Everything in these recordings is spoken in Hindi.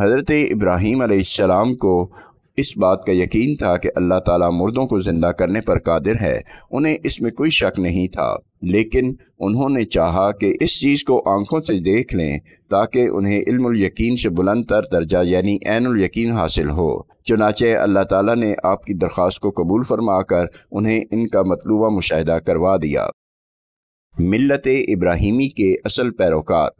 हज़रत इब्राहीम आसमाम को इस बात का यकीन था कि अल्लाह ताला मुर्दों को ज़िंदा करने पर कादिर है उन्हें इसमें कोई शक नहीं था लेकिन उन्होंने चाहा कि इस चीज़ को आंखों से देख लें ताकि उन्हें इल्मुल यकीन से बुलंद तर दर्जा यानी ऐनुल यकीन हासिल हो चुनाचे अल्लाह ताला ने आपकी दरख्वास्त को कबूल फरमाकर उन्हें इनका मतलूबा मुशाह करवा दिया मिलत इब्राहिमी के असल पैरोकार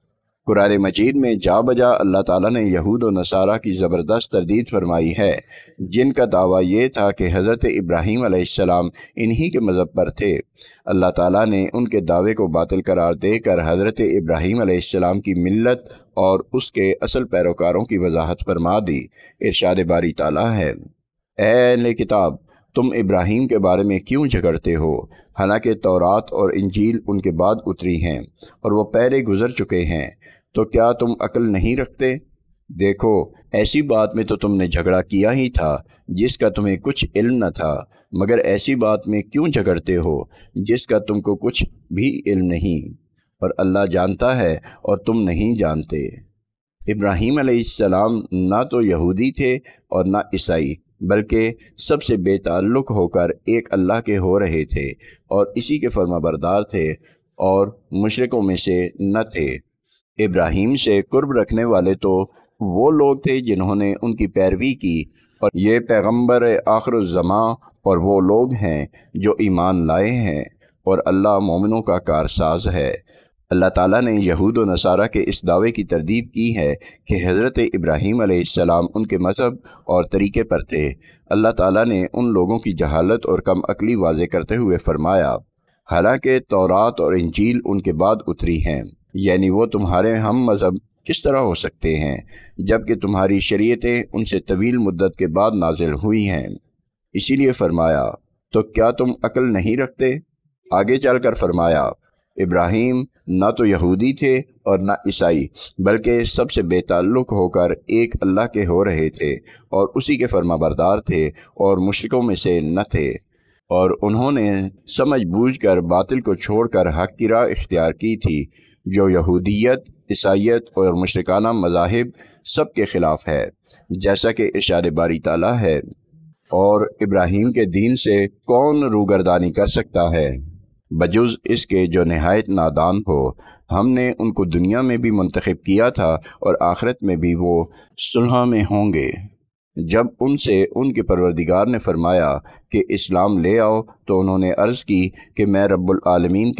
कुरान मजीद में जा बजा अल्लाह ताला ने यहूद और नसारा की ज़बरदस्त तरदीद फरमाई है जिनका दावा ये था कि हज़रत इब्राहीम आसमाम इन्हीं के मज़हब पर थे अल्लाह ताला ने उनके दावे को बातिल करार देकर हज़रत इब्राहीम आसमाम की मिलत और उसके असल पैरोकारों की वजाहत फरमा दी इरशाद बारी ताला है ए किताब तुम इब्राहिम के बारे में क्यों झगड़ते हो हालांकि तौरात और इंजील उनके बाद उतरी हैं और वह पहले गुजर चुके हैं तो क्या तुम अकल नहीं रखते देखो ऐसी बात में तो तुमने झगड़ा किया ही था जिसका तुम्हें कुछ इल्म न था मगर ऐसी बात में क्यों झगड़ते हो जिसका तुमको कुछ भी इल्म नहीं और अल्लाह जानता है और तुम नहीं जानते इब्राहीम सलाम ना तो यहूदी थे और ना ईसाई बल्कि सबसे बेताल्लुक होकर एक अल्लाह के हो रहे थे और इसी के फर्माबरदार थे और मशरक़ों में से न थे इब्राहिम से कुर्ब रखने वाले तो वो लोग थे जिन्होंने उनकी पैरवी की और ये पैगंबर आखर ज़मा और वो लोग हैं जो ईमान लाए हैं और अल्लाह मोमिनों का कारसाज है अल्लाह ताला ने यहूद नसारा के इस दावे की तरदीद की है कि हज़रत इब्राहीम आसमाम उनके मज़हब और तरीके पर थे अल्लाह ताला ने उन लोगों की जहालत और कम अकली वाजे करते हुए फरमाया हालांकि तौरात और इंजील उनके बाद उतरी हैं यानी वो तुम्हारे हम मज़हब किस तरह हो सकते हैं जबकि तुम्हारी शरीयतें उनसे तवील मुद्दत के बाद नाजिल हुई हैं इसीलिए फरमाया तो क्या तुम अकल नहीं रखते आगे चल कर फरमाया इब्राहिम न तो यहूदी थे और न ईसाई बल्कि सबसे बेताल्लुक होकर एक अल्लाह के हो रहे थे और उसी के फर्माबरदार थे और मुशरकों में से न थे और उन्होंने समझ बूझ कर बातिल को छोड़कर हक की राह इख्तियार की थी जो यहूदियत ईसाइत और मशरकाना मजाहब सब के ख़िलाफ़ है जैसा कि इशार बारी ताला है और इब्राहिम के दीन से कौन रूगरदानी कर सकता है बजुज इसके जो नहायत नादान हो हमने उनको दुनिया में भी मंतखब किया था और आखरत में भी वो सुलह में होंगे जब उनसे उनके परवरदिगार ने फरमाया कि इस्लाम ले आओ तो उन्होंने अर्ज़ की कि मैं रब्बुल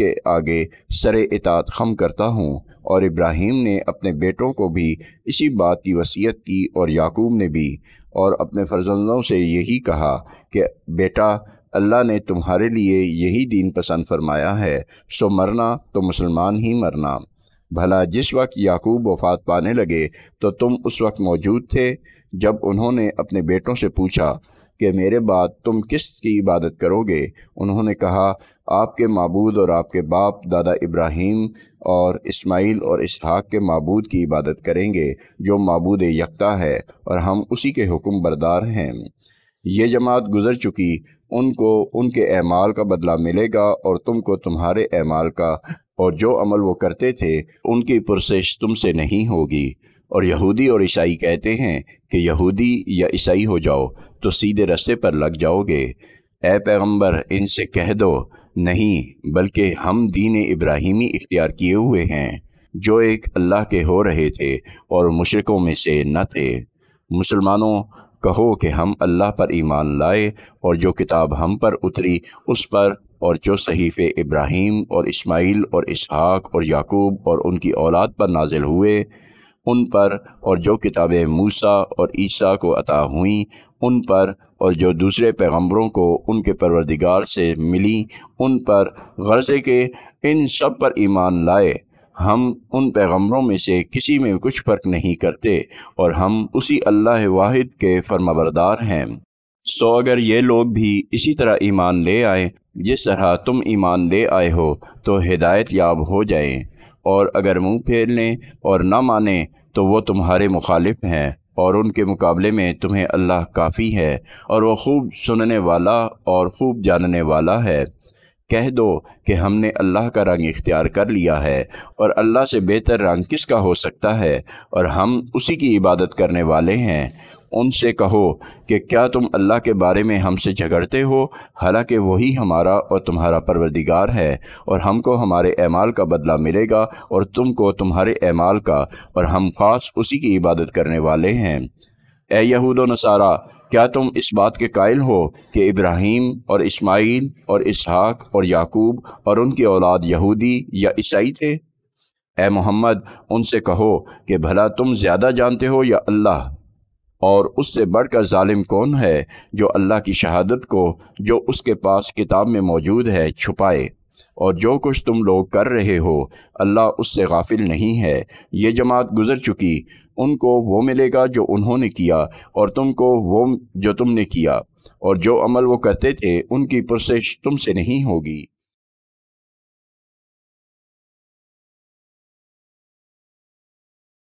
के आगे सर इतात खम करता हूँ और इब्राहिम ने अपने बेटों को भी इसी बात की वसीयत की और याकूब ने भी और अपने फर्जंदों से यही कहा कि बेटा अल्लाह ने तुम्हारे लिए यही दीन पसंद फरमाया है सो मरना तो मुसलमान ही मरना भला जिस वक्त याकूब वफात पाने लगे तो तुम उस वक्त मौजूद थे जब उन्होंने अपने बेटों से पूछा कि मेरे बाद तुम किस की इबादत करोगे उन्होंने कहा आपके मबूद और आपके बाप दादा इब्राहिम और इस्माइल और इसहाक के मबूद की इबादत करेंगे जो मबूद यकता है और हम उसी के हुक्म बरदार हैं ये जमात गुज़र चुकी उनको उनके अमाल का बदला मिलेगा और तुमको तुम्हारे अमाल का और जो अमल वो करते थे उनकी पुरसिश तुमसे नहीं होगी और यहूदी और ईसाई कहते हैं कि यहूदी या ईसाई हो जाओ तो सीधे रस्ते पर लग जाओगे ए पैगम्बर इनसे कह दो नहीं बल्कि हम दीन इब्राहिमी इख्तियार किए हुए हैं जो एक अल्लाह के हो रहे थे और मुशरकों में से न थे मुसलमानों कहो कि हम अल्लाह पर ईमान लाए और जो किताब हम पर उतरी उस पर और जो सहीफ़े इब्राहिम और इस्माइल और इसहाक और याकूब और उनकी औलाद पर नाजिल हुए उन पर और जो किताबें मूसा और ईसा को अता हुईं उन पर और जो दूसरे पैगम्बरों को उनके परवरदिगार से मिली उन पर गर्ज़े के इन सब पर ईमान लाए हम उन पैगम्बरों में से किसी में कुछ फ़र्क नहीं करते और हम उसी अल्लाह वाहिद के फर्माबरदार हैं सो अगर ये लोग भी इसी तरह ईमान ले आए जिस तरह तुम ईमान ले आए हो तो हिदायत याब हो जाए और अगर मुंह फेर लें और ना माने तो वो तुम्हारे मुखालिफ हैं और उनके मुकाबले में तुम्हें अल्लाह काफ़ी है और वह खूब सुनने वाला और खूब जानने वाला है कह दो कि हमने अल्लाह का रंग इख्तियार कर लिया है और अल्लाह से बेहतर रंग किसका हो सकता है और हम उसी की इबादत करने वाले हैं उनसे कहो कि क्या तुम अल्लाह के बारे में हमसे झगड़ते हो हालांकि वही हमारा और तुम्हारा परवरदिगार है और हमको हमारे अमाल का बदला मिलेगा और तुमको तुम्हारे अमाल का और हम खास उसी की इबादत करने वाले हैं ए यहूद नसारा क्या तुम इस बात के कायल हो कि इब्राहिम और इस्माइल और इसहाक और याकूब और उनकी औलाद यहूदी या ईसाई थे ए मोहम्मद उनसे कहो कि भला तुम ज़्यादा जानते हो या अल्लाह और उससे बढ़कर जालिम कौन है जो अल्लाह की शहादत को जो उसके पास किताब में मौजूद है छुपाए और जो कुछ तुम लोग कर रहे हो अल्लाह उससे गाफिल नहीं है ये जमात गुज़र चुकी उनको वो मिलेगा जो उन्होंने किया और तुमको वो जो तुमने किया और जो अमल वो करते थे उनकी पुरसिश तुमसे नहीं होगी